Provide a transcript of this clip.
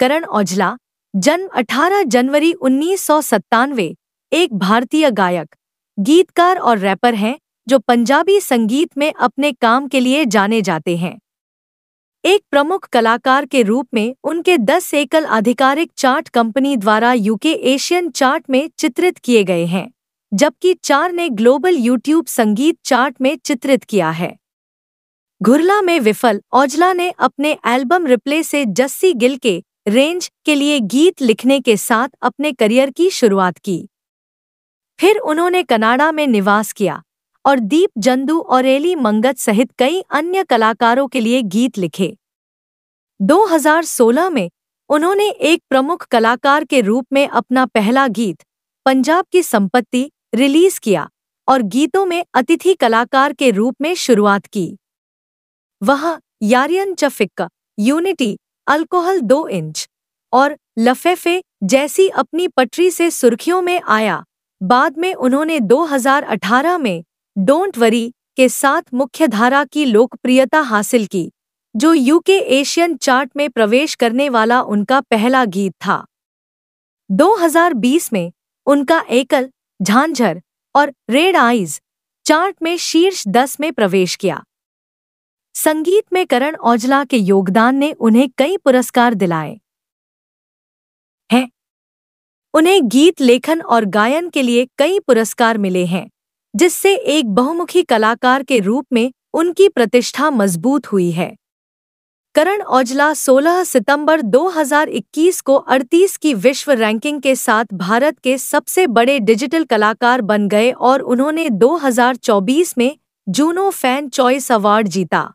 करण औजला जन्म 18 जनवरी उन्नीस एक भारतीय गायक गीतकार और रैपर हैं जो पंजाबी संगीत में अपने काम के लिए जाने जाते हैं एक प्रमुख कलाकार के रूप में उनके 10 एकल आधिकारिक चार्ट कंपनी द्वारा यूके एशियन चार्ट में चित्रित किए गए हैं जबकि चार ने ग्लोबल यूट्यूब संगीत चार्ट में चित्रित किया है घुरला में विफल औजला ने अपने एल्बम रिप्ले से जस्सी गिल के रेंज के लिए गीत लिखने के साथ अपने करियर की शुरुआत की फिर उन्होंने कनाडा में निवास किया और दीप जंदू और एली मंगत सहित कई अन्य कलाकारों के लिए गीत लिखे 2016 में उन्होंने एक प्रमुख कलाकार के रूप में अपना पहला गीत पंजाब की संपत्ति रिलीज किया और गीतों में अतिथि कलाकार के रूप में शुरुआत की वह यारियन चफिक्का यूनिटी अल्कोहल दो इंच और लफेफे जैसी अपनी पटरी से सुर्खियों में आया बाद में उन्होंने 2018 में डोंट वरी के साथ मुख्यधारा की लोकप्रियता हासिल की जो यूके एशियन चार्ट में प्रवेश करने वाला उनका पहला गीत था 2020 में उनका एकल झांझर और रेड आइज चार्ट में शीर्ष 10 में प्रवेश किया संगीत में करण औजला के योगदान ने उन्हें कई पुरस्कार दिलाए हैं उन्हें गीत लेखन और गायन के लिए कई पुरस्कार मिले हैं जिससे एक बहुमुखी कलाकार के रूप में उनकी प्रतिष्ठा मजबूत हुई है करण औजला 16 सितंबर 2021 को 38 की विश्व रैंकिंग के साथ भारत के सबसे बड़े डिजिटल कलाकार बन गए और उन्होंने 2024 में जूनो फैन चॉइस अवार्ड जीता